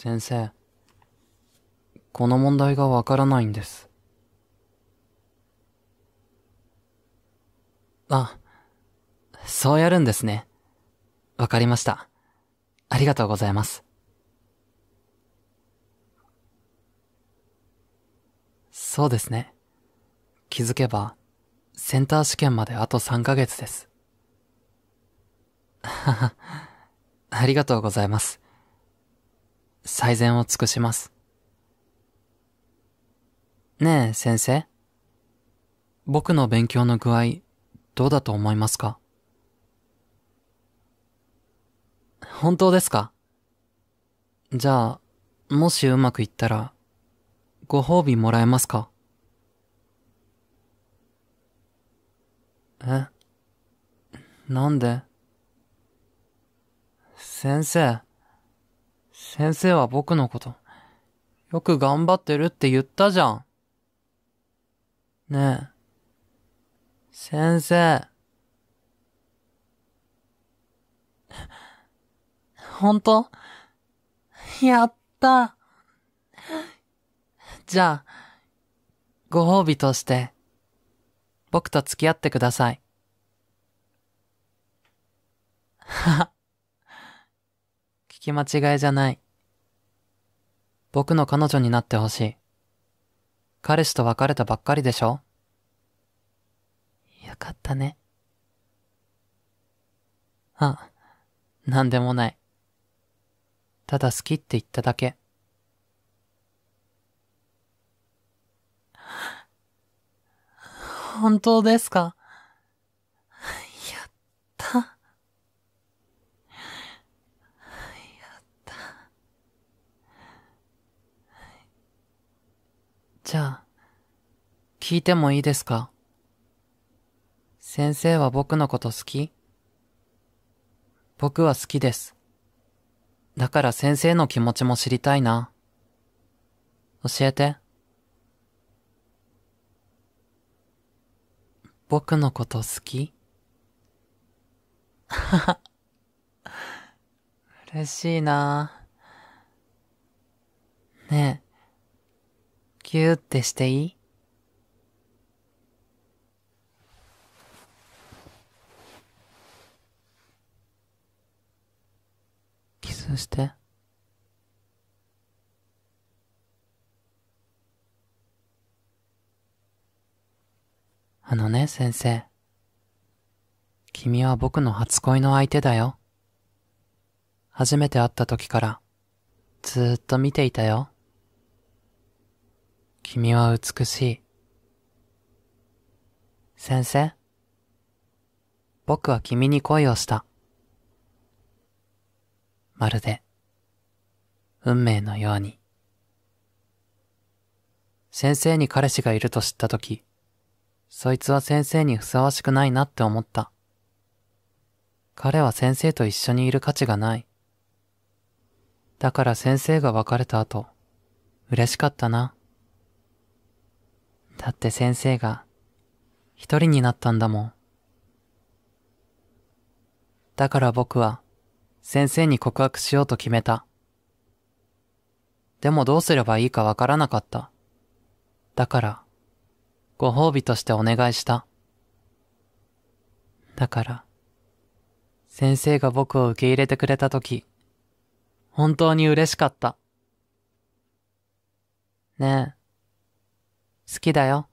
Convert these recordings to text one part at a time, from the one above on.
先生、この問題がわからないんです。あ、そうやるんですね。わかりました。ありがとうございます。そうですね。気づけば、センター試験まであと3ヶ月です。はは、ありがとうございます。最善を尽くします。ねえ、先生。僕の勉強の具合、どうだと思いますか本当ですかじゃあ、もしうまくいったら、ご褒美もらえますかえなんで先生。先生は僕のこと、よく頑張ってるって言ったじゃん。ねえ。先生。本当やったじゃあ、ご褒美として、僕と付き合ってください。はは。き間違いじゃない。僕の彼女になってほしい。彼氏と別れたばっかりでしょよかったね。あ、なんでもない。ただ好きって言っただけ。本当ですかじゃあ、聞いてもいいですか先生は僕のこと好き僕は好きです。だから先生の気持ちも知りたいな。教えて。僕のこと好きはは。嬉しいなぁ。キューってしていいキスして。あのね、先生。君は僕の初恋の相手だよ。初めて会った時から、ずーっと見ていたよ。君は美しい。先生、僕は君に恋をした。まるで、運命のように。先生に彼氏がいると知ったとき、そいつは先生にふさわしくないなって思った。彼は先生と一緒にいる価値がない。だから先生が別れた後、嬉しかったな。だって先生が一人になったんだもん。だから僕は先生に告白しようと決めた。でもどうすればいいかわからなかった。だから、ご褒美としてお願いした。だから、先生が僕を受け入れてくれた時本当に嬉しかった。ねえ、好きだよ。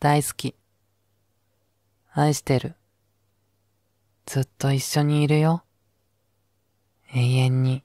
大好き。愛してる。ずっと一緒にいるよ。永遠に。